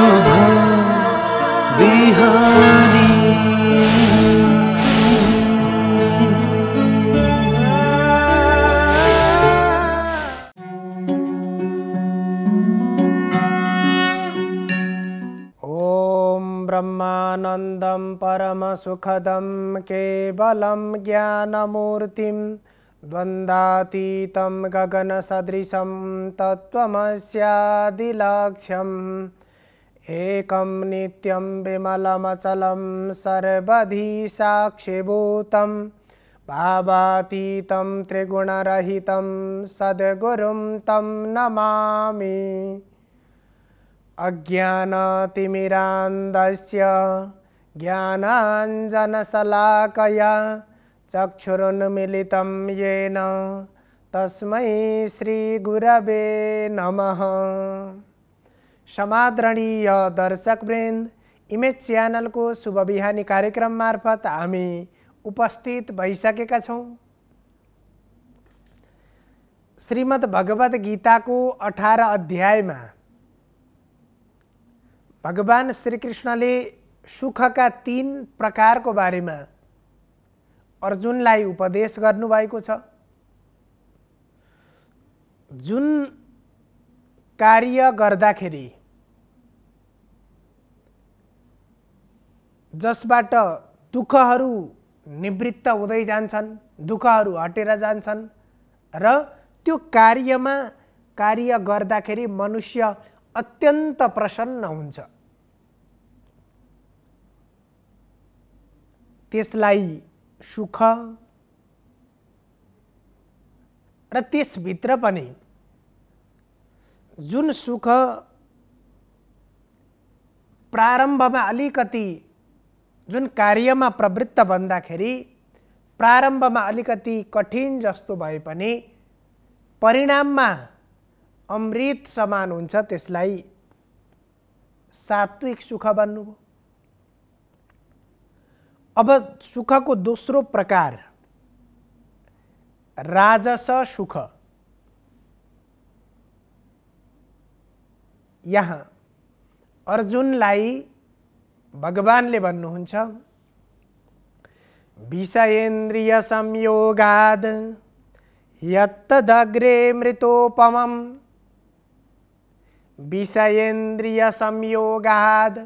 ॐ ब्रह्मानन्दं परमसुखदं केवलं ज्ञानमूर्तिं द्वन्द्वातीतं गगनसदृशं तत्त्वमस्यादिलक्ष्यम् एक नित्यं विमलमचल सर्वधी साक्षिभूतं भावातीतं त्रिगुणरहितं सद्गुरुं तं नमामि अज्ञानतिमिरान्दस्य ज्ञानाञ्जनशलाकया चक्षुरुन्मिलितं येन तस्मै श्रीगुरवे नमः समादरणीय दर्शकवृन्द इमेज च्यानलको शुभ कार्यक्रम मार्फत हामी उपस्थित भइसकेका छौँ श्रीमद् भगवद् गीताको अठार अध्यायमा भगवान् श्रीकृष्णले सुखका तिन प्रकारको बारेमा अर्जुनलाई उपदेश गर्नुभएको छ जुन कार्य गर्दाखेरि जसबाट दुःखहरू निवृत्त हुँदै जान्छन् दुःखहरू हटेर जान्छन् र त्यो कार्यमा कार्य गर्दाखेरि मनुष्य अत्यन्त प्रसन्न हुन्छ त्यसलाई सुख र त्यसभित्र पनि जुन सुख प्रारम्भमा अलिकति जुन कार्यमा प्रवृत्त भन्दाखेरि प्रारम्भमा अलिकति कठिन जस्तो भए पनि परिणाममा अमृत समान हुन्छ त्यसलाई सात्विक सुख भन्नुभयो अब सुखको दोस्रो प्रकार राजस सुख यहाँ अर्जुनलाई भगवानले भन्नुहुन्छ विषयेन्द्रिय संयोगाद यत्तदग्रे मृतोपमम विषयेन्द्रिय संयोगाद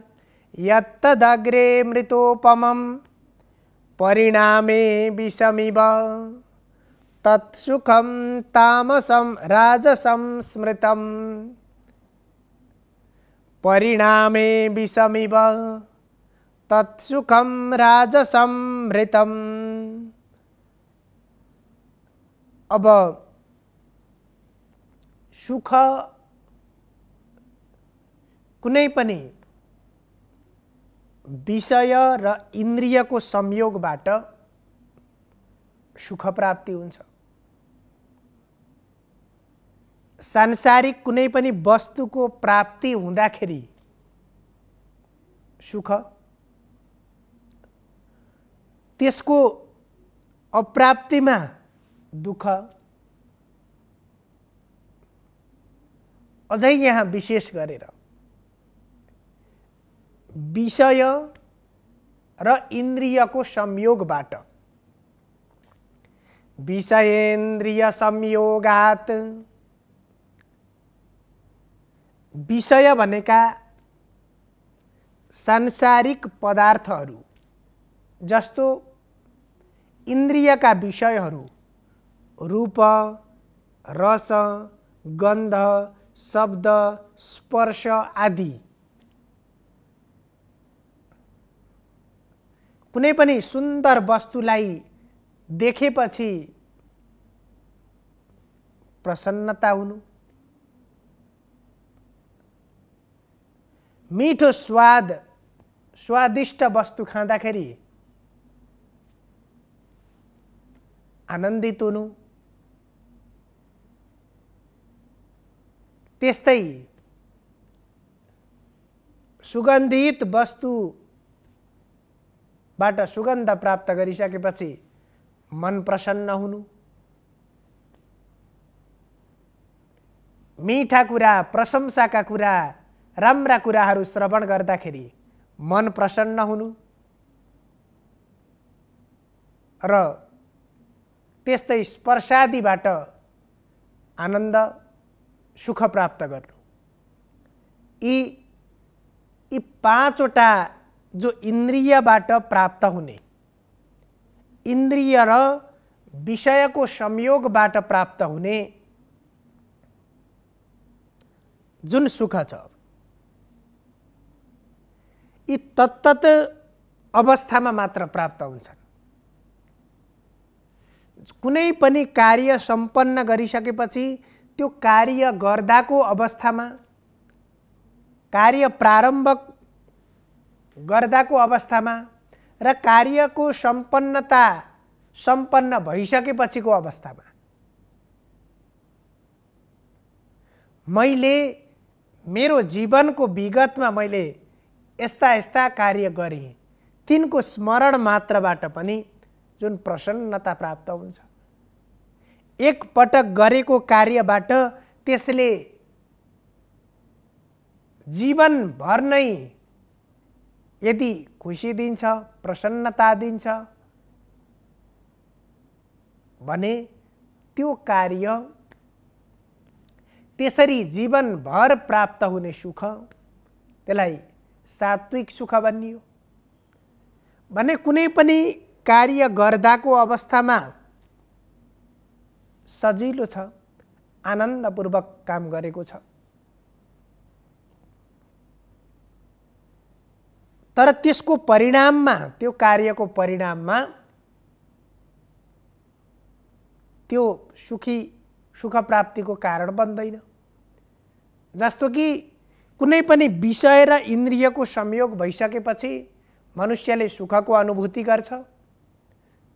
यत्तदग्रे मृतोपमम परिणामे विषमिव तत्सुखम तामसम राजसम स्मृतम परिणामे विषमिव तत्सुखम राजसमृतम अब सुख कुनै पनि विषय र इन्द्रियको संयोगबाट सुख प्राप्ति हुन्छ सांसारिक कुनै पनि वस्तुको प्राप्ति हुँदाखेरि सुख त्यसको अप्राप्तिमा दुःख अझै यहाँ विशेष गरेर विषय र इन्द्रियको संयोगबाट विषयन्द्रिय संयोगात विषय भनेका सांसारिक पदार्थहरू जस्तो इन्द्रियका विषयहरू रूप रस गन्ध शब्द स्पर्श आदि कुनै पनि सुन्दर वस्तुलाई देखेपछि प्रसन्नता हुनु मिठो स्वाद स्वादिष्ट वस्तु खाँदाखेरि आनन्दित हुनु त्यस्तै सुगन्धित वस्तुबाट सुगन्ध प्राप्त गरिसकेपछि मन प्रसन्न हुनु मिठा कुरा प्रशंसाका कुरा राम्रा कुराहरू श्रवण गर्दाखेरि मन प्रसन्न हुनु र त्यस्तै स्पर्शादिबाट आनन्द सुख प्राप्त गर्नु यी यी पाँचवटा जो इन्द्रियबाट प्राप्त हुने इन्द्रिय र विषयको संयोगबाट प्राप्त हुने जुन सुख छ यी तत्त अवस्थामा मात्र प्राप्त हुन्छन् कुनै पनि कार्य सम्पन्न गरिसकेपछि त्यो कार्य गर्दाको अवस्थामा कार्य प्रारम्भ गर्दाको अवस्थामा र कार्यको सम्पन्नता सम्पन्न भइसकेपछिको अवस्थामा मैले मेरो जीवनको विगतमा मैले यस्ता यस्ता कार्य गरेँ तिनको स्मरण मात्रबाट पनि जुन प्रसन्नता प्राप्त हुन्छ एकपटक गरेको कार्यबाट त्यसले जीवनभर नै यदि खुसी दिन्छ प्रसन्नता दिन्छ भने त्यो कार्य त्यसरी जीवनभर प्राप्त हुने सुख त्यसलाई सात्विक सुख भनियो भने कुनै पनि कार्य गर्दाको अवस्थामा सजिलो छ आनन्दपूर्वक काम गरेको छ तर त्यसको परिणाममा त्यो कार्यको परिणाममा त्यो सुखी सुख प्राप्तिको कारण बन्दैन जस्तो कि कुनै पनि विषय र इन्द्रियको संयोग भइसकेपछि मनुष्यले सुखको अनुभूति गर्छ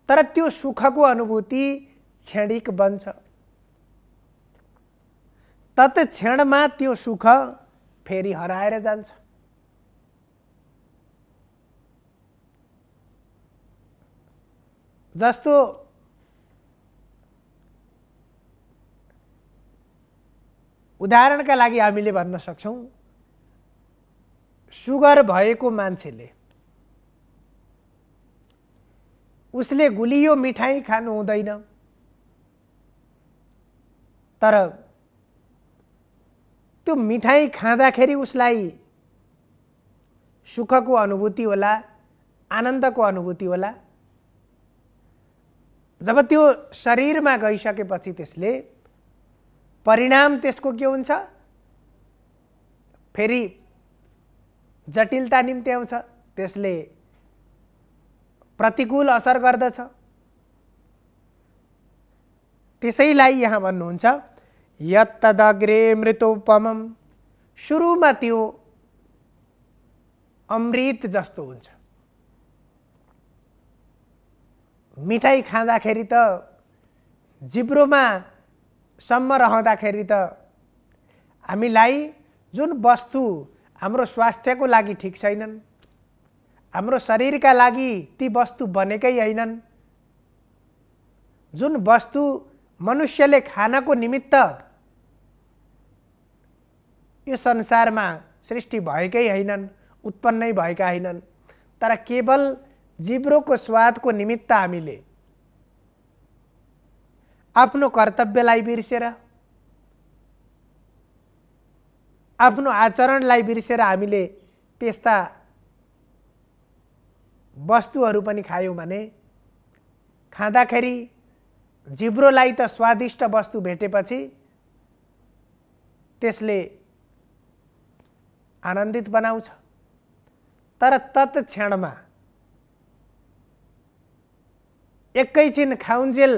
तर त्यो सुखको अनुभूति क्षणिक बन्छ तत्क्षणमा त्यो सुख फेरि हराएर जान्छ जस्तो उदाहरणका लागि हामीले भन्न सक्छौँ सुगर भएको मान्छेले उसले गुलियो मिठाई खानु हुँदैन तर त्यो मिठाई खाँदाखेरि उसलाई सुखको अनुभूति होला आनन्दको अनुभूति होला जब त्यो शरीरमा गइसकेपछि त्यसले परिणाम त्यसको के हुन्छ फेरि जटिलता निम्ति आउँछ त्यसले प्रतिकूल असर गर्दछ त्यसैलाई यहाँ भन्नुहुन्छ यत्तदग्रे मृतोपमम सुरुमा त्यो अमृत जस्तो हुन्छ मिठाई खाँदाखेरि त जिब्रोमा सम्म रहँदाखेरि त हामीलाई जुन वस्तु हाम्रो स्वास्थ्यको लागि ठिक छैनन् हाम्रो शरीरका लागि ती वस्तु बनेकै होइनन् जुन वस्तु मनुष्यले खानको निमित्त यो संसारमा सृष्टि भएकै होइनन् उत्पन्नै भएका होइनन् तर केवल जिब्रोको स्वादको निमित्त हामीले आफ्नो कर्तव्यलाई बिर्सेर आफ्नो आचरणलाई बिर्सेर हामीले त्यस्ता वस्तुहरू पनि खायौँ भने खाँदाखेरि जिब्रोलाई त स्वादिष्ट वस्तु भेटेपछि त्यसले आनन्दित बनाउँछ तर तत्क्षणमा एकैछिन खाउन्जेल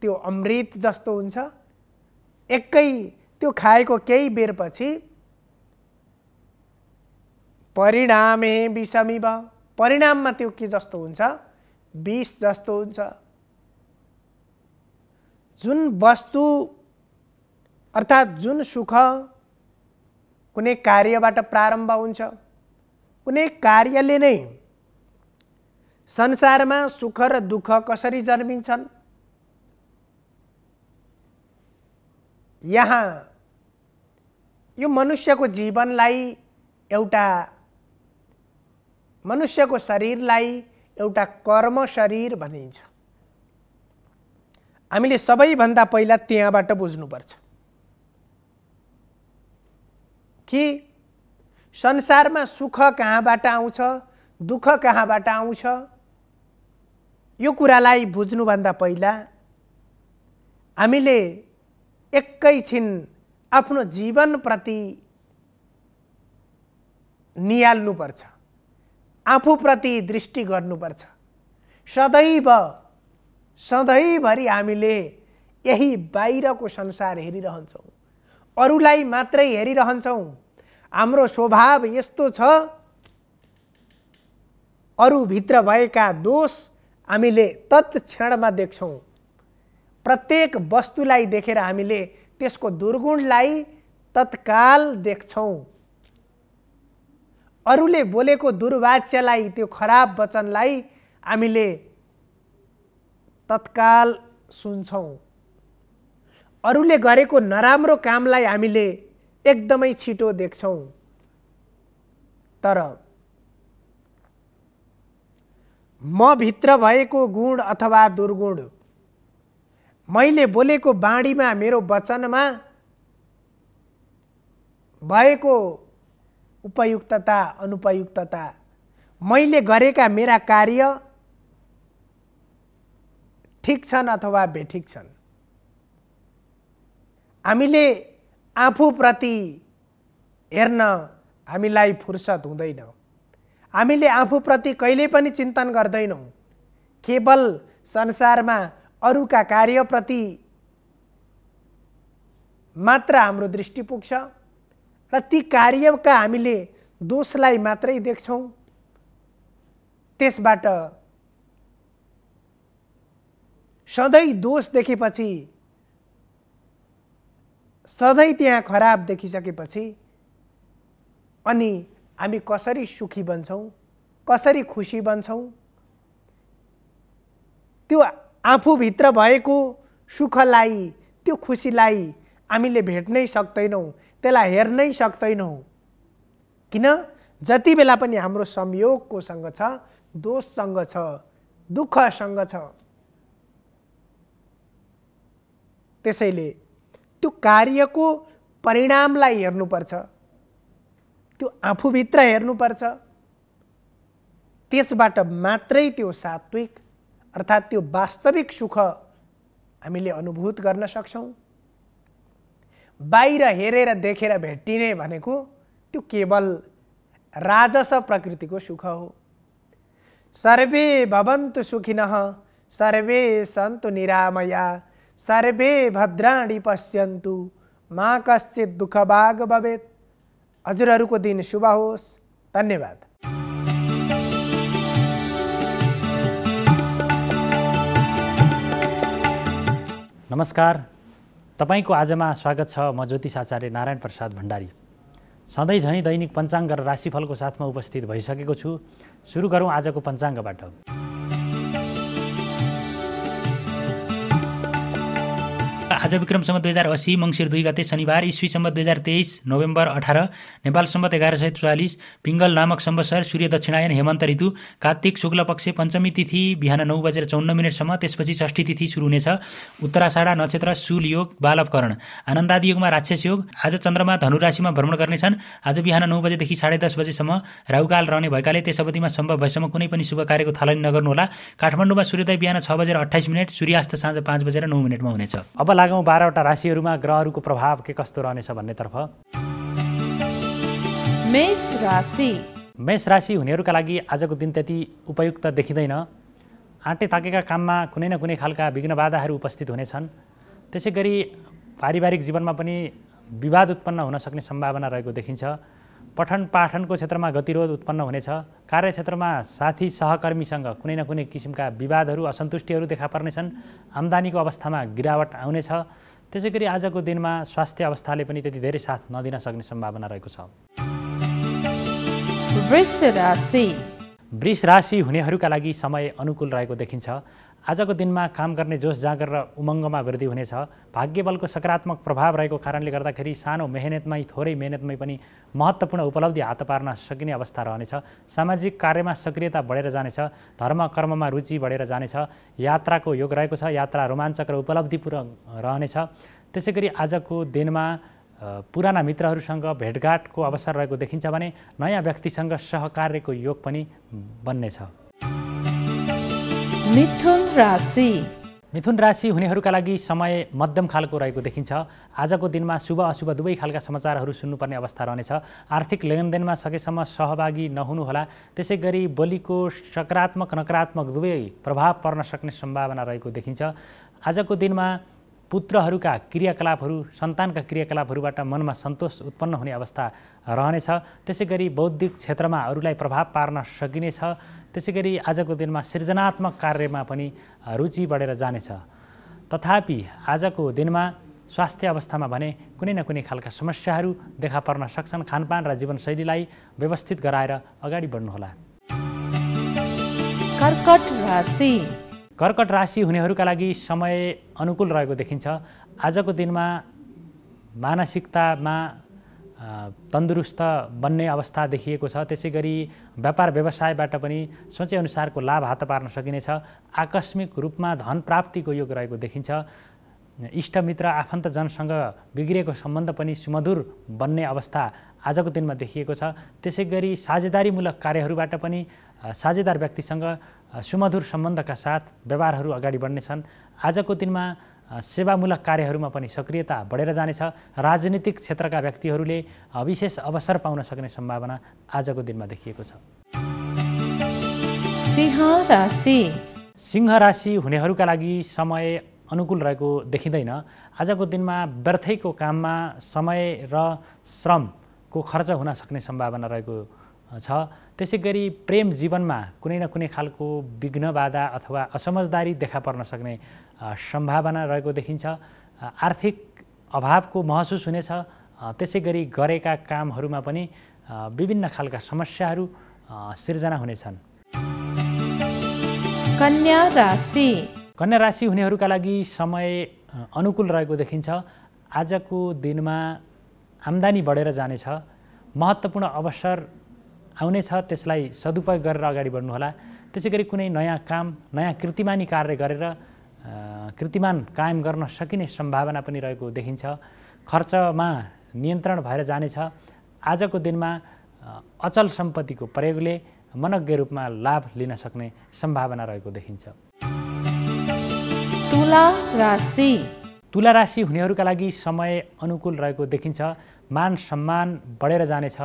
त्यो अमृत जस्तो हुन्छ एकै त्यो खाएको केही बेरपछि परिणामे विषमी भयो परिणाममा त्यो के जस्तो हुन्छ विष जस्तो हुन्छ जुन वस्तु अर्थात् जुन सुख कुनै कार्यबाट प्रारम्भ हुन्छ कुनै कार्यले नै संसारमा सुख र दुःख कसरी जन्मिन्छन् यहाँ यो मनुष्यको जीवनलाई एउटा मनुष्यको शरीरलाई एउटा कर्म शरीर भनिन्छ हामीले सबैभन्दा पहिला त्यहाँबाट बुझ्नुपर्छ कि संसारमा सुख कहाँबाट आउँछ दुःख कहाँबाट आउँछ यो कुरालाई बुझ्नुभन्दा पहिला हामीले एकैछिन आफ्नो जीवनप्रति निहाल्नुपर्छ आफूप्रति दृष्टि गर्नुपर्छ सदैव सधैँभरि हामीले यही बाहिरको संसार हेरिरहन्छौँ अरूलाई मात्रै हेरिरहन्छौँ हाम्रो स्वभाव यस्तो छ अरूभित्र भएका दोष हामीले तत्क्षणमा देख्छौँ प्रत्येक वस्तुलाई देखेर हामीले त्यसको दुर्गुणलाई तत्काल देख्छौँ अरूले बोलेको दुर्वाच्यलाई त्यो खराब वचनलाई हामीले तत्काल सुन्छौँ अरूले गरेको नराम्रो कामलाई हामीले एकदमै छिटो देख्छौँ तर म भित्र भएको गुण अथवा दुर्गुण मैले बोलेको बाणीमा मेरो वचनमा भएको उपयुक्तता अनुपयुक्तता मैले गरेका मेरा कार्य ठिक छन् अथवा बेठिक छन् हामीले आफूप्रति हेर्न हामीलाई फुर्सद हुँदैन हामीले आफूप्रति कहिले पनि चिन्तन गर्दैनौँ केवल संसारमा अरूका कार्यप्रति मात्र हाम्रो दृष्टि पुग्छ र ती कार्यका हामीले दोषलाई मात्रै देख्छौँ त्यसबाट सधैँ दोष देखेपछि सधैँ त्यहाँ खराब देखिसकेपछि अनि हामी कसरी सुखी बन्छौँ कसरी खुसी बन्छौँ त्यो आफूभित्र भएको सुखलाई त्यो खुसीलाई हामीले भेट्नै सक्दैनौँ त्यसलाई हेर्नै सक्दैनौँ किन जति बेला पनि हाम्रो संयोगको सँग छ दोषसँग छ दुःखसँग छ त्यसैले त्यो कार्यको परिणामलाई हेर्नुपर्छ त्यो आफूभित्र हेर्नुपर्छ त्यसबाट मात्रै त्यो सात्विक अर्थात् त्यो वास्तविक सुख हामीले अनुभूत गर्न सक्छौँ बाहिर हेरेर भेटिने वाने को तो केवल राजस प्रकृति को सुख हो सर्वे भवन्तु सुखिन सर्वे सन्तु निरामया सर्वे भद्राणी पश्यन्तु दुख कश्चित भवे भवेत को दिन शुभ होस् धन्यवाद नमस्कार तपाईँको आजमा स्वागत छ म ज्योतिष आचार्य नारायण प्रसाद भण्डारी सधैँ झैँ दैनिक पञ्चाङ्ग र राशिफलको साथमा उपस्थित भइसकेको छु सुरु गरौँ आजको पञ्चाङ्गबाट राजा विक्रमसम्म दुई हजार असी मङ्सिर दुई गते शनिबार इस्वीसम्म दुई हजार तेइस नोभेम्बर अठार नेपालसम्म एघार सय चौवालिस पिङ्गल नामक सम्वत्सर सूर्य दक्षिणायन हेमन्त ऋतु कार्तिक शुक्ल पक्ष पञ्चमी तिथि बिहान नौ बजेर चौन्न मिनटसम्म त्यसपछि षष्ठी तिथि सुरु हुनेछ उत्तराषाढा नक्षत्र सुल योग बालवकरण आनन्दादि योगमा राक्षस योग आज चन्द्रमा धनुराशिमा भ्रमण गर्नेछन् आज बिहान नौ बजेदेखि साढे दस बजेसम्म राहुकाल रहने भएकाले त्यस अवधिमा सम्भव भएसम्म कुनै पनि शुभ कार्यको थालनी नगर्नुहोला काठमाडौँमा सूर्योदय बिहान छ बजेर अठाइस मिनट सूर्यास्त साँझ पाँच बजेर नौ मिनटमा हुनेछ अब लागौँ नौ बाह्रवटा राशिहरूमा ग्रहहरूको प्रभाव के कस्तो रहनेछ भन्नेतर्फ मेष राशि मेष राशि हुनेहरूका लागि आजको दिन त्यति उपयुक्त देखिँदैन आँटे ताकेका काममा कुनै न कुनै खालका विघ्न बाधाहरू उपस्थित हुनेछन् त्यसै गरी पारिवारिक जीवनमा पनि विवाद उत्पन्न हुन सक्ने सम्भावना रहेको देखिन्छ पठन पाठनको क्षेत्रमा गतिरोध उत्पन्न हुनेछ कार्यक्षेत्रमा साथी सहकर्मीसँग कुनै न कुनै किसिमका विवादहरू असन्तुष्टिहरू देखा पर्नेछन् आम्दानीको अवस्थामा गिरावट आउनेछ त्यसै गरी आजको दिनमा स्वास्थ्य अवस्थाले पनि त्यति धेरै साथ नदिन सक्ने सम्भावना रहेको छ वृष राशि हुनेहरूका लागि समय अनुकूल रहेको देखिन्छ आजको दिनमा काम गर्ने जोस जाँगर र उमङ्गमा वृद्धि हुनेछ भाग्यबलको सकारात्मक प्रभाव रहेको कारणले गर्दाखेरि सानो मेहनतमै थोरै मेहनतमै पनि महत्त्वपूर्ण उपलब्धि हात पार्न सकिने अवस्था रहनेछ सामाजिक कार्यमा सक्रियता बढेर जानेछ धर्म कर्ममा रुचि बढेर जानेछ यात्राको योग रहेको छ यात्रा रोमाञ्चक र उपलब्धिपूर्ण रहनेछ त्यसै गरी आजको दिनमा पुराना मित्रहरूसँग भेटघाटको अवसर रहेको देखिन्छ भने नयाँ व्यक्तिसँग सहकार्यको योग पनि बन्नेछ मिथुन राशि मिथुन राशि हुनेहरूका लागि समय मध्यम खालको रहेको देखिन्छ आजको दिनमा शुभ अशुभ दुवै खालका समाचारहरू सुन्नुपर्ने अवस्था रहनेछ आर्थिक लेनदेनमा सकेसम्म सहभागी नहुनुहोला त्यसै गरी बोलीको सकारात्मक नकारात्मक दुवै प्रभाव पर्न सक्ने सम्भावना रहेको देखिन्छ आजको दिनमा पुत्रहरूका क्रियाकलापहरू सन्तानका क्रियाकलापहरूबाट मनमा सन्तोष उत्पन्न हुने अवस्था रहनेछ त्यसै गरी बौद्धिक क्षेत्रमा अरूलाई प्रभाव पार्न सकिनेछ त्यसै गरी आजको दिनमा सृजनात्मक कार्यमा पनि रुचि बढेर जानेछ तथापि आजको दिनमा स्वास्थ्य अवस्थामा भने कुनै न कुनै खालका समस्याहरू देखा पर्न सक्छन् खानपान र जीवनशैलीलाई व्यवस्थित गराएर अगाडि बढ्नुहोला कर्कट राशि कर्कट राशि हुनेहरूका लागि समय अनुकूल रहेको देखिन्छ आजको दिनमा मानसिकतामा तन्दुरुस्त बन्ने अवस्था देखिएको छ त्यसै गरी व्यापार व्यवसायबाट पनि सोचेअनुसारको लाभ हात पार्न सकिनेछ आकस्मिक रूपमा धन प्राप्तिको योग रहेको देखिन्छ इष्टमित्र आफन्तजनसँग बिग्रिएको सम्बन्ध पनि सुमधुर बन्ने अवस्था आजको दिनमा देखिएको छ त्यसै गरी साझेदारीमूलक कार्यहरूबाट पनि साझेदार व्यक्तिसँग सुमधुर सम्बन्धका साथ व्यवहारहरू अगाडि बढ्नेछन् आजको दिनमा सेवामूलक कार्यहरूमा पनि सक्रियता बढेर जानेछ राजनीतिक क्षेत्रका व्यक्तिहरूले विशेष अवसर पाउन सक्ने सम्भावना आजको दिनमा देखिएको छ सिंह राशि सिंह राशि हुनेहरूका लागि समय अनुकूल रहेको देखिँदैन आजको दिनमा व्यर्थैको काममा समय र श्रमको खर्च हुन सक्ने सम्भावना रहेको छ त्यसै गरी प्रेम जीवनमा कुनै न कुनै खालको विघ्न बाधा अथवा असमझदारी देखा पर्न सक्ने सम्भावना रहेको देखिन्छ आर्थिक अभावको महसुस हुनेछ त्यसै गरी गरेका कामहरूमा पनि विभिन्न खालका समस्याहरू सिर्जना हुनेछन् कन्या राशि कन्या राशि हुनेहरूका लागि समय अनुकूल रहेको देखिन्छ आजको दिनमा आम्दानी बढेर जानेछ महत्त्वपूर्ण अवसर आउनेछ त्यसलाई सदुपयोग गरेर अगाडि बढ्नुहोला त्यसै गरी कुनै नयाँ काम नयाँ कृतिमानी कार्य गरेर कृतिमान कायम गर्न सकिने सम्भावना पनि रहेको देखिन्छ खर्चमा नियन्त्रण भएर जानेछ आजको दिनमा अचल सम्पत्तिको प्रयोगले मनज्ञ रूपमा लाभ लिन सक्ने सम्भावना रहेको देखिन्छ तुला राशि तुला राशि हुनेहरूका लागि समय अनुकूल रहेको देखिन्छ मान सम्मान बढेर जानेछ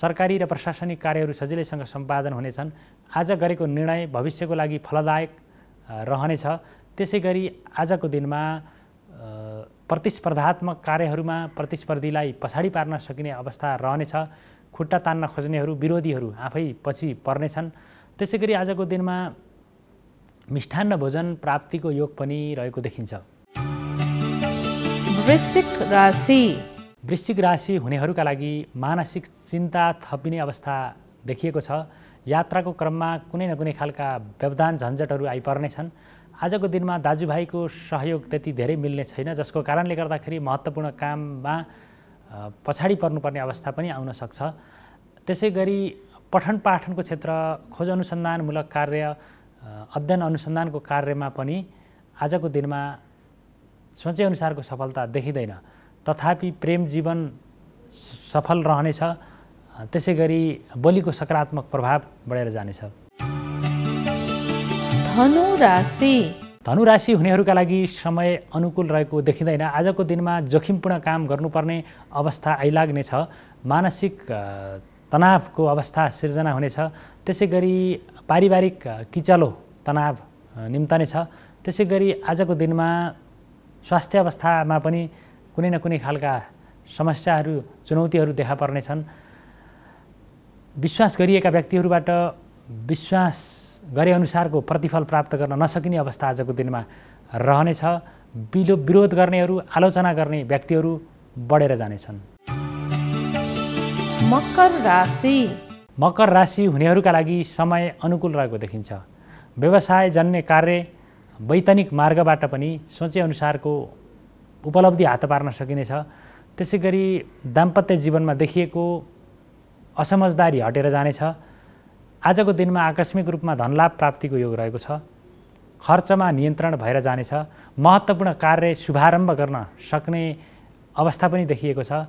सरकारी र प्रशासनिक कार्यहरू सजिलैसँग सम्पादन हुनेछन् आज गरेको निर्णय भविष्यको लागि फलदायक रहनेछ त्यसै गरी आजको दिनमा प्रतिस्पर्धात्मक कार्यहरूमा प्रतिस्पर्धीलाई पछाडि पार्न सकिने अवस्था रहनेछ खुट्टा तान्न खोज्नेहरू विरोधीहरू आफै पछि पर्नेछन् त्यसै गरी आजको दिनमा मिष्ठान्न भोजन प्राप्तिको योग पनि रहेको देखिन्छ वृश्चिक राशि वृश्चिक राशि हुनेहरूका लागि मानसिक चिन्ता थपिने अवस्था देखिएको छ यात्राको क्रममा कुनै न कुनै खालका व्यवधान झन्झटहरू आइपर्नेछन् आजको दिनमा दाजुभाइको सहयोग त्यति धेरै मिल्ने छैन जसको कारणले गर्दाखेरि महत्त्वपूर्ण काममा पछाडि पर्नुपर्ने अवस्था पनि आउन सक्छ त्यसै गरी पठन पाठनको क्षेत्र खोज अनुसन्धानमूलक कार्य अध्ययन अनुसन्धानको कार्यमा पनि आजको दिनमा सोचेअनुसारको सफलता देखिँदैन तथापि प्रेम जीवन सफल रहनेछ त्यसै गरी बोलीको सकारात्मक प्रभाव बढेर जानेछ धनु राशि धनु राशि हुनेहरूका लागि समय अनुकूल रहेको देखिँदैन आजको दिनमा जोखिमपूर्ण काम गर्नुपर्ने अवस्था आइलाग्नेछ मानसिक तनावको अवस्था सिर्जना हुनेछ त्यसै गरी पारिवारिक किचलो तनाव निम्तनेछ त्यसै गरी आजको दिनमा स्वास्थ्य अवस्थामा पनि कुनै न कुनै खालका समस्याहरू चुनौतीहरू देखा पर्नेछन् विश्वास गरिएका व्यक्तिहरूबाट विश्वास गरेअनुसारको प्रतिफल प्राप्त गर्न नसकिने अवस्था आजको दिनमा रहनेछ विलो विरोध गर्नेहरू आलोचना गर्ने व्यक्तिहरू बढेर जानेछन् मकर राशि मकर राशि हुनेहरूका लागि समय अनुकूल रहेको देखिन्छ व्यवसाय जन्ने कार्य वैतनिक मार्गबाट पनि सोचेअनुसारको उपलब्धि हात पार्न सकिनेछ त्यसै गरी दाम्पत्य जीवनमा देखिएको असमझदारी हटेर जानेछ आजको दिनमा आकस्मिक रूपमा धनलाभ प्राप्तिको योग रहेको छ खर्चमा नियन्त्रण भएर जानेछ महत्त्वपूर्ण कार्य शुभारम्भ गर्न सक्ने अवस्था पनि देखिएको छ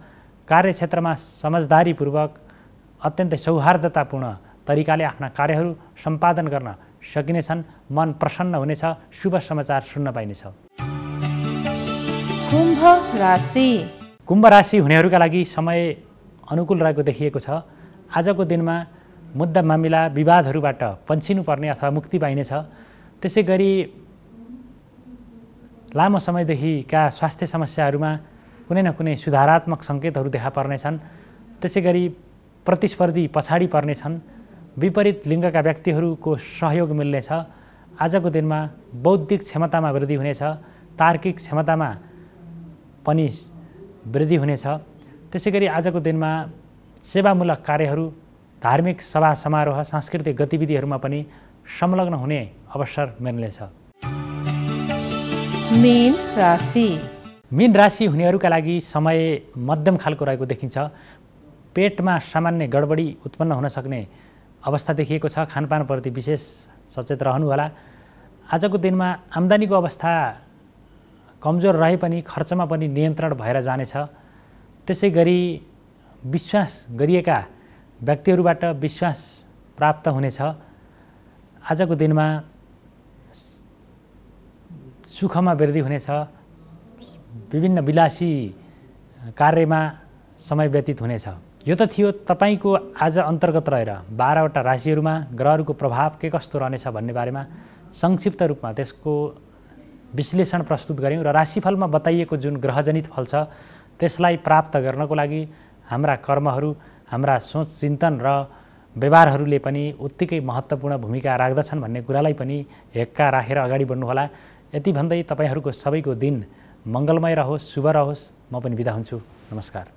कार्यक्षेत्रमा समझदारीपूर्वक अत्यन्तै सौहार्दतापूर्ण तरिकाले आफ्ना कार्यहरू सम्पादन गर्न सकिनेछन् मन प्रसन्न हुनेछ शुभ समाचार सुन्न पाइनेछ कुम्भ राशि कुम्भ राशि हुनेहरूका लागि समय अनुकूल रहेको देखिएको छ आजको दिनमा मुद्दा मामिला विवादहरूबाट पन्चिनुपर्ने अथवा मुक्ति पाइनेछ त्यसै गरी लामो समयदेखिका स्वास्थ्य समस्याहरूमा कुनै न कुनै सुधारात्मक सङ्केतहरू देखा पर्नेछन् त्यसै गरी प्रतिस्पर्धी पछाडि पर्नेछन् विपरीत लिङ्गका व्यक्तिहरूको सहयोग मिल्नेछ आजको दिनमा बौद्धिक क्षमतामा वृद्धि हुनेछ तार्किक क्षमतामा पनि वृद्धि हुनेछ त्यसै गरी आजको दिनमा सेवामूलक कार्यहरू धार्मिक सभा समारोह सांस्कृतिक गतिविधिहरूमा पनि संलग्न हुने अवसर मेनले छ मेन राशि मीन राशि हुनेहरूका लागि समय मध्यम खालको रहेको देखिन्छ पेटमा सामान्य गडबडी उत्पन्न हुन सक्ने अवस्था देखिएको छ खानपानप्रति विशेष सचेत रहनुहोला आजको दिनमा आम्दानीको अवस्था कमजोर रहे पनि खर्चमा पनि नियन्त्रण भएर जानेछ त्यसै गरी विश्वास गरिएका व्यक्तिहरूबाट विश्वास प्राप्त हुनेछ आजको दिनमा सुखमा वृद्धि हुनेछ विभिन्न विलासी कार्यमा समय व्यतीत हुनेछ यो त थियो तपाईँको आज अन्तर्गत रहेर बाह्रवटा राशिहरूमा ग्रहहरूको प्रभाव के कस्तो रहनेछ भन्ने बारेमा संक्षिप्त रूपमा त्यसको विश्लेषण प्रस्तुत गऱ्यौँ र राशिफलमा बताइएको जुन ग्रहजनित फल छ त्यसलाई प्राप्त गर्नको लागि हाम्रा कर्महरू हाम्रा सोच चिन्तन र व्यवहारहरूले पनि उत्तिकै महत्त्वपूर्ण भूमिका राख्दछन् भन्ने कुरालाई पनि हेक्का राखेर अगाडि बढ्नुहोला यति भन्दै तपाईँहरूको सबैको दिन मङ्गलमय रहोस् शुभ रहोस् म पनि बिदा हुन्छु नमस्कार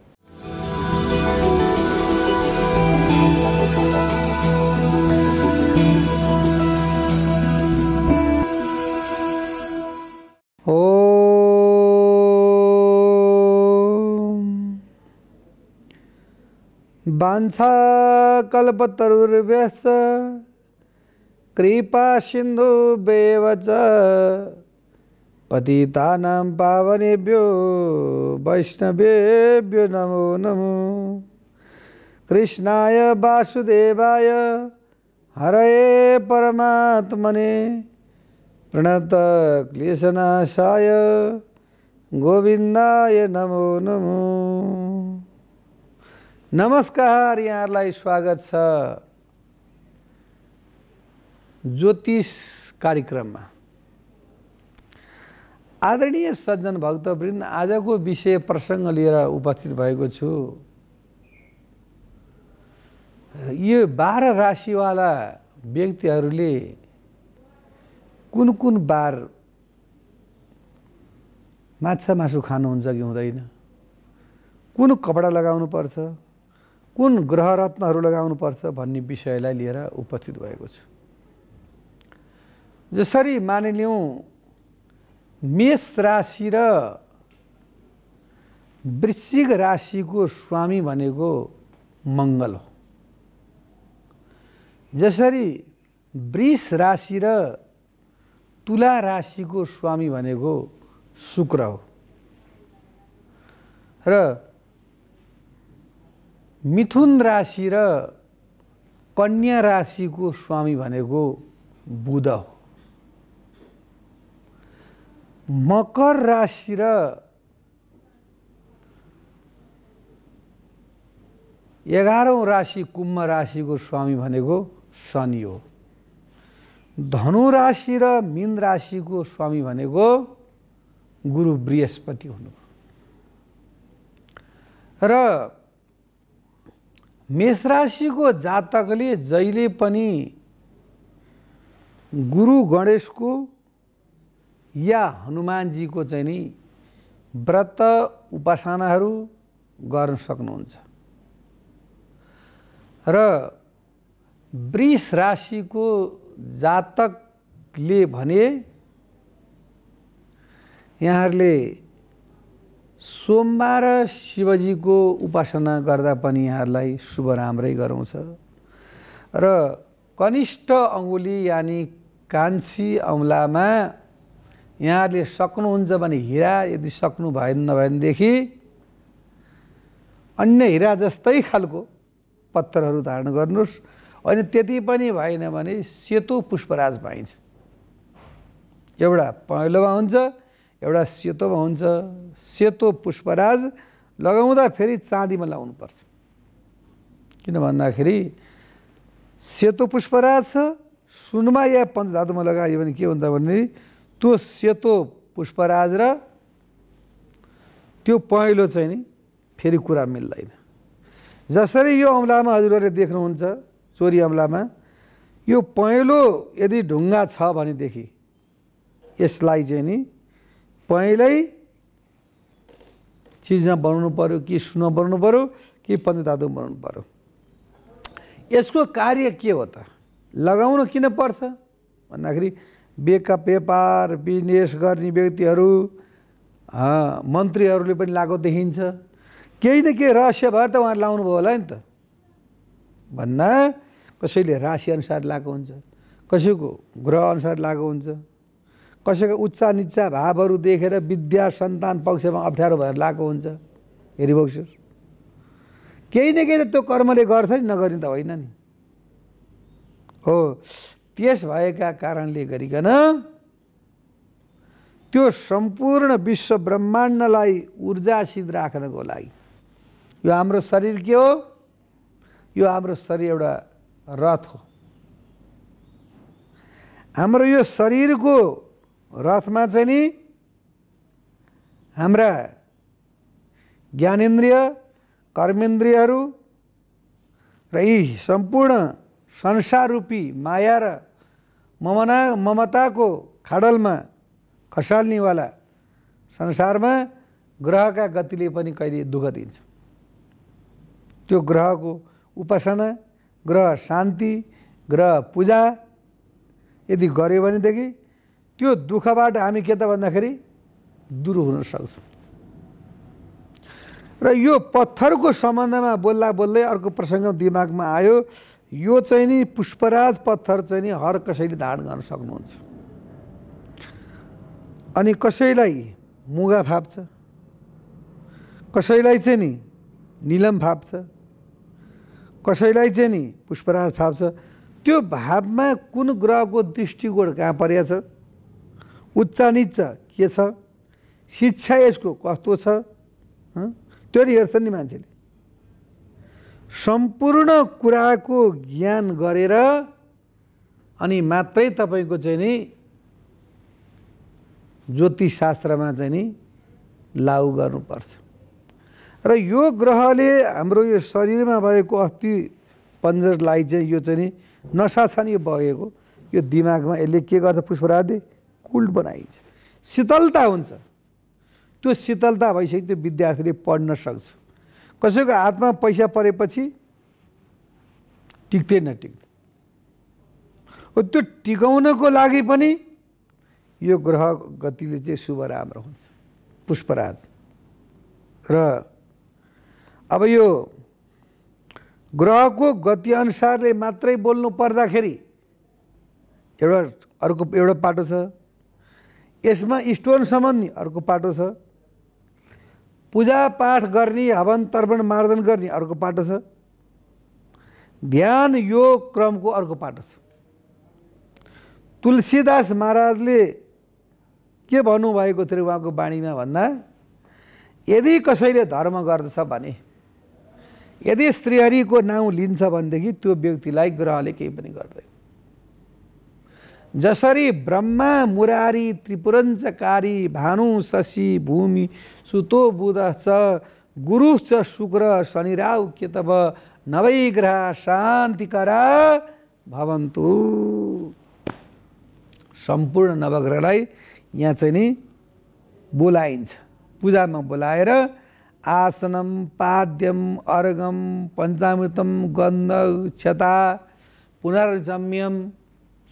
बांछा कल्पतरुर्व्यस कृपा सिंधु बेवच पतितानां पावनेभ्यो वैष्णवेभ्यो नमो नमो कृष्णाय वासुदेवाय हरये परमात्मने प्रणतक्लेशनाशाय गोविन्दाय नमो नमो नमस्कार यहाँहरूलाई स्वागत छ ज्योतिष कार्यक्रममा आदरणीय सज्जन भक्तवृन्द आजको विषय प्रसङ्ग लिएर उपस्थित भएको छु यो बाह्र राशिवाला व्यक्तिहरूले कुन कुन बार माछा मासु खानुहुन्छ कि हुँदैन कुन कपडा लगाउनुपर्छ कुन ग्रह रत्नहरू लगाउनुपर्छ भन्ने विषयलाई लिएर उपस्थित भएको छु जसरी मानिलिउँ मेष राशि र वृश्चिक राशिको स्वामी भनेको मङ्गल हो जसरी वृष राशि र तुला राशिको स्वामी भनेको शुक्र हो र मिथुन राशि र कन्या राशिको स्वामी भनेको बुध हो मकर राशि र एघारौँ राशि कुम्भ राशिको स्वामी भनेको शनि हो धनु राशि र मीन राशिको स्वामी भनेको गुरु बृहस्पति हुनुभयो र मेष राशिको जातकले जहिले पनि गुरु गणेशको या हनुमानजीको चाहिँ नि व्रत उपासनाहरू गर्न सक्नुहुन्छ र वृष राशिको जातकले भने यहाँहरूले सोमबार शिवजीको उपासना गर्दा पनि यहाँहरूलाई शुभ राम्रै गराउँछ र कनिष्ठ अङ्गुली यानि कान्छी औँलामा यहाँहरूले सक्नुहुन्छ भने हिरा यदि सक्नु भएन नभएदेखि अन्य हिरा जस्तै खालको पत्थरहरू धारण गर्नुहोस् अनि त्यति पनि भएन भने सेतो पुष्पराज पाइन्छ एउटा पहेँलोमा हुन्छ एउटा सेतोमा हुन्छ सेतो पुष्पराज लगाउँदा फेरि चाँदीमा लाउनुपर्छ किन भन्दाखेरि सेतो पुष्पराज छ सुनमा या पञ्चधातुमा लगायो भने के हुन्छ भने त्यो सेतो पुष्पराज र त्यो पहेँलो चाहिँ नि फेरि कुरा मिल्दैन जसरी यो अम्लामा हजुरहरूले देख्नुहुन्छ चोरी अम्लामा यो पहेँलो यदि ढुङ्गा छ भनेदेखि यसलाई चाहिँ नि पहिल्यै चिजमा बनाउनु पऱ्यो कि सुन बनाउनु पऱ्यो कि पञ्चतातु बनाउनु पऱ्यो यसको कार्य के हो त लगाउन किन पर्छ भन्दाखेरि बेका व्यापार बिजनेस गर्ने व्यक्तिहरू मन्त्रीहरूले पनि लगाएको देखिन्छ केही न केही रहस्य भएर त लाउनु भयो होला नि त भन्दा कसैले राशिअनुसार लगाएको हुन्छ कसैको ग्रहअनुसार लगाएको हुन्छ कसैको उच्च निच्चा भावहरू देखेर विद्या सन्तान पक्षमा अप्ठ्यारो भएर लगाएको हुन्छ हेरिबोक्छु केही न केही त त्यो कर्मले गर्छ नि नगर्ने त होइन नि हो त्यस भएका कारणले गरिकन त्यो सम्पूर्ण विश्व ब्रह्माण्डलाई ऊर्जासित राख्नको लागि यो हाम्रो शरीर के हो यो हाम्रो शरीर एउटा रथ हो हाम्रो यो शरीरको रथमा चाहिँ नि हाम्रा ज्ञानेन्द्रिय कर्मेन्द्रियहरू र यी सम्पूर्ण संसाररूपी माया र ममना ममताको खाडलमा खसाल्नेवाला संसारमा ग्रहका गतिले पनि कहिले दुःख दिन्छ त्यो ग्रहको उपासना ग्रह शान्ति ग्रह पूजा यदि गऱ्यो भनेदेखि त्यो दुःखबाट हामी के त भन्दाखेरि दुरु हुन सक्छौँ र यो पत्थरको सम्बन्धमा बोल्दा बोल्दै अर्को प्रसङ्ग दिमागमा आयो यो चाहिँ नि पुष्पराज पत्थर चाहिँ नि हर कसैले धारण गर्न सक्नुहुन्छ अनि कसैलाई मुगा फाप्छ कसैलाई चाहिँ नि निलम फाप्छ कसैलाई चाहिँ नि पुष्पराज फाप्छ त्यो भावमा कुन ग्रहको दृष्टिकोण कहाँ परेको छ उच्च निच्च के छ शिक्षा यसको कस्तो छ त्यो हेर्छन् नि मान्छेले सम्पूर्ण कुराको ज्ञान गरेर अनि मात्रै तपाईँको चाहिँ नि ज्योतिषशास्त्रमा चाहिँ नि लागु गर्नुपर्छ र यो ग्रहले हाम्रो यो शरीरमा भएको अस्ति पञ्जरलाई चाहिँ यो चाहिँ नि नसा नि यो बगेको यो दिमागमा यसले के गर्छ पुष्पराधे कुल्ड बनाइन्छ शीतलता हुन्छ त्यो शीतलता भइसक्यो त्यो विद्यार्थीले पढ्न सक्छ कसैको हातमा पैसा परेपछि टिक्दै नटिक्ने हो त्यो टिकाउनको लागि पनि यो ग्रह गतिले चाहिँ शुभ राम्रो हुन्छ पुष्पराज र अब यो ग्रहको गतिअनुसारले मात्रै बोल्नु पर्दाखेरि एउटा अर्को एउटा पाटो छ यसमा स्टोन सम्बन्धी अर्को पाटो छ पूजापाठ गर्ने हवन तर्पण मार्जन गर्ने अर्को पाटो छ ध्यान योग क्रमको अर्को पाटो छ तुलसीदास महाराजले के भन्नुभएको थियो उहाँको बाणीमा भन्दा यदि कसैले धर्म गर्दछ भने यदि श्रीहरिको नाउँ लिन्छ भनेदेखि त्यो व्यक्तिलाई ग्रहले केही पनि गर्दैन जसरी ब्रह्मा मुरारी त्रिपुरञ्चकारी भानु शशि भूमि सुतो बुध च गुरु च शुक्र शनिराव केतव नवै ग्रह शान्तिकरा भवन्तु सम्पूर्ण नवग्रहलाई यहाँ चाहिँ नि बोलाइन्छ पूजामा बोलाएर आसनम पाद्यम अर्गम पञ्चामृतम गन्ध क्षता पुनर्जम्यम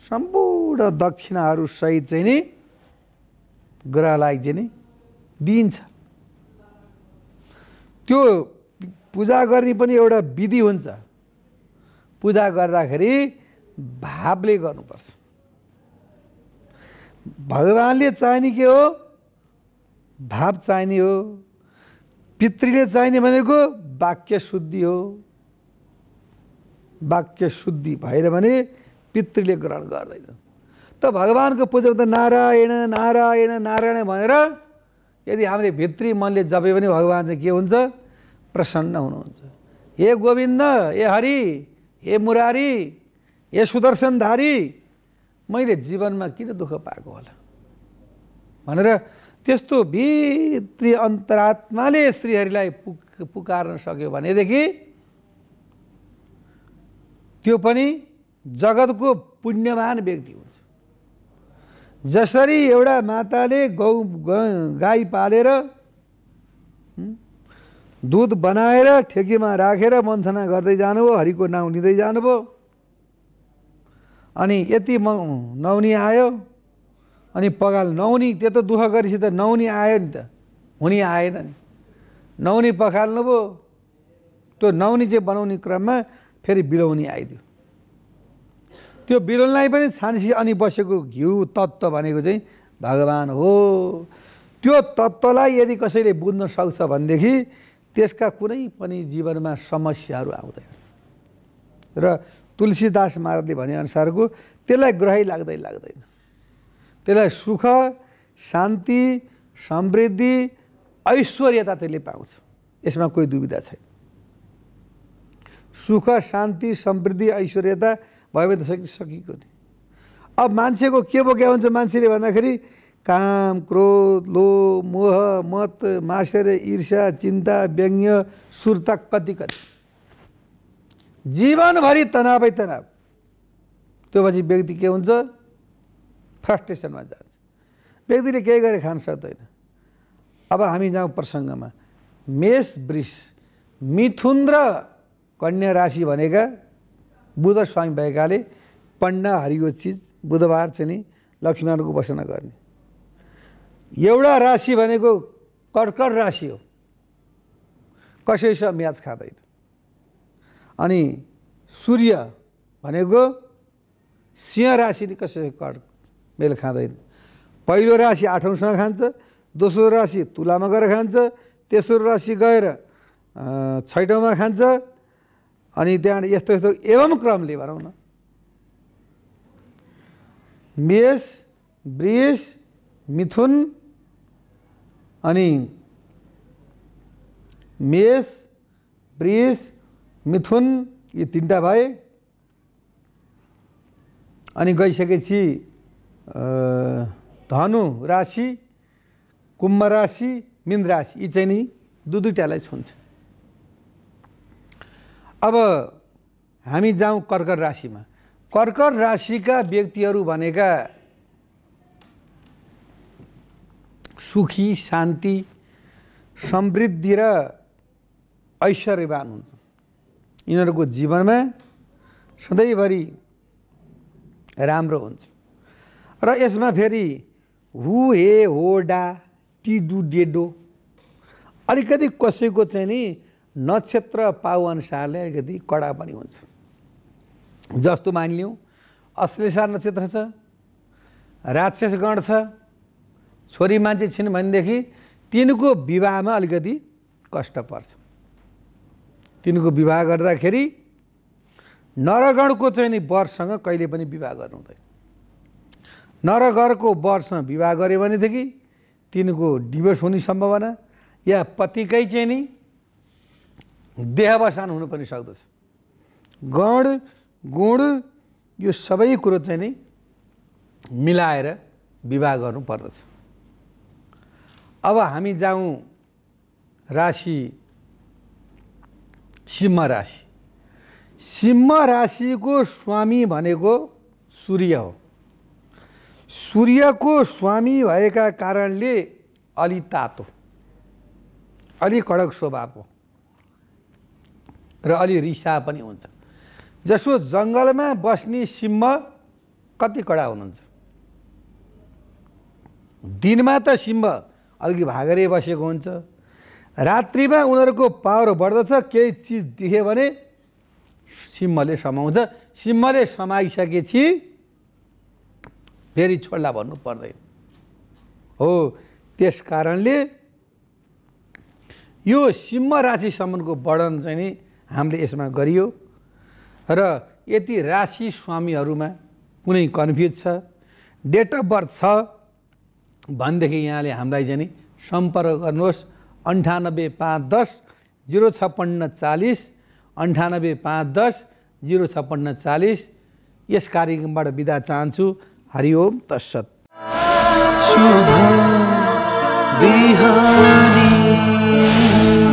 सम्पूर्ण सहित चाहिँ नि ग्रहलाई चाहिँ नि दिइन्छ त्यो पूजा गर्ने पनि एउटा विधि हुन्छ पूजा गर्दाखेरि भावले गर्नुपर्छ भगवान्ले चाहिने के हो भाव चाहिने हो पितृले चाहिने भनेको वाक्य शुद्धि हो वाक्य शुद्धि भएर भने पितृले ग्रहण गर्दैन त भगवान्को पूजा त नारायण नारायण नारायण भनेर यदि हामीले भित्री मनले जप्यो पनि भगवान् चाहिँ के हुन्छ प्रसन्न हुनुहुन्छ हे गोविन्द हे हरि हे मुरारी हे सुदर्शनधारी मैले जीवनमा किन दुःख पाएको होला भनेर त्यस्तो भित्री अन्तरात्माले श्रीहरिलाई पुक पुकार्न सक्यो भनेदेखि त्यो पनि जगतको पुण्यवान व्यक्ति हुन्छ जसरी एउटा माताले गौ गाई पालेर दुध बनाएर ठेकीमा राखेर मन्थना गर्दै जानुभयो हरिको नाउँ लिँदै जानुभयो अनि यति म नौनी आयो अनि पगाल नौनी त्यो त दुःख गरेपछि त नौनी आयो नि त हुने आएन नि नौनी पखाल्नुभयो त्यो नौनी चाहिँ बनाउने क्रममा फेरि बिलौनी आइदियो त्यो बिरललाई पनि छानसी अनि बसेको घिउ तत्त्व भनेको चाहिँ भगवान् हो त्यो तत्त्वलाई यदि कसैले बुझ्न सक्छ भनेदेखि त्यसका कुनै पनि जीवनमा समस्याहरू आउँदैन र तुलसीदास महाराजले भनेअनुसारको त्यसलाई ग्रहै लाग्दै लाग्दैन त्यसलाई सुख शान्ति समृद्धि ऐश्वर्यता त्यसले पाउँछ यसमा कोही दुविधा छैन सुख शान्ति समृद्धि ऐश्वर्यता भयो भने त सकि सकिएको नि अब मान्छेको के बोक्या हुन्छ मान्छेले भन्दाखेरि काम क्रोध लो मोह मत मासेर ईर्ष्या चिन्ता व्यङ्ग्य सुर्ता कति कति जीवनभरि तनावै तनाव त्योपछि व्यक्ति के हुन्छ फ्रस्ट्रेसनमा जान्छ व्यक्तिले केही गरे खान सक्दैन अब हामी जाउँ प्रसङ्गमा मेष वृष मिथुन र कन्या राशि भनेका बुध स्वामी भएकाले पण्डा हरियो चिज बुधबार चाहिँ नि लक्ष्मीनारायणको उपासना गर्ने एउटा राशि भनेको कर्कट राशि हो कसैसँग म्याज खाँदैन अनि सूर्य भनेको सिंह राशि कसै कड मेल खाँदैन पहिलो राशि आठौँसँग खान्छ दोस्रो राशि तुलामा गएर खान्छ तेस्रो राशि गएर छैटौँमा खान्छ अनि त्यहाँबाट यस्तो यस्तो एवं क्रमले भनौँ न मेष वृष मिथुन अनि मेष वृष मिथुन यी तिनवटा भए अनि गइसकेपछि धनु राशि कुम्भ राशि मिन राशि यी चाहिँ नि दुई दुईवटालाई छुन्छ अब हामी जाउँ कर्कट राशिमा कर्कट राशिका व्यक्तिहरू भनेका सुखी शान्ति समृद्धि र ऐश्वर्यवान हुन्छ यिनीहरूको जीवनमा सधैँभरि राम्रो हुन्छ र यसमा फेरि हु हे हो डा टिडु डेडो अलिकति कसैको चाहिँ नि नक्षत्र पाउअनुसारले अलिकति कडा पनि हुन्छ जस्तो मानिलिउँ अश्लेषा नक्षत्र छ राक्षस गण छ छोरी मान्छे छिन् भनेदेखि तिनको विवाहमा अलिकति कष्ट पर्छ तिनको विवाह गर्दाखेरि नरगणको चाहिँ नि वरसँग कहिले पनि विवाह गर्नु हुँदैन नरगणको वरसँग विवाह गऱ्यो भनेदेखि तिनको डिभोर्स हुने सम्भावना या पतिकै चाहिँ नि देहावसान हुनु पनि सक्दछ गण गुण यो सबै कुरो चाहिँ नै मिलाएर विवाह गर्नु पर्दछ अब हामी जाउँ राशि सिंह राशि सिंह राशिको स्वामी भनेको सूर्य हो सूर्यको स्वामी भएका कारणले अलि तातो अलि कडक स्वभावको र अलि रिसा पनि हुन्छ जसो जङ्गलमा बस्ने सिम्म कति कडा हुनुहुन्छ दिनमा त सिंह अलिक भागेर बसेको हुन्छ रात्रिमा उनीहरूको पावर बढ्दछ केही चिज देख्यो भने सिम्मले समाउँछ सिंहले समाइसकेपछि फेरि छोड्ला भन्नु पर्दैन हो त्यस कारणले यो सिम्म राशिसम्मको वर्णन चाहिँ नि हामीले यसमा गरियो र यति राशि स्वामीहरूमा कुनै कन्फ्युज छ डेट अफ बर्थ छ भनेदेखि यहाँले हामीलाई जाने सम्पर्क गर्नुहोस् अन्ठानब्बे पाँच दस जिरो छप्पन्न चालिस अन्ठानब्बे पाँच दस जिरो छप्पन्न चालिस यस कार्यक्रमबाट बिदा चाहन्छु हरिओम तत्सत बिहारी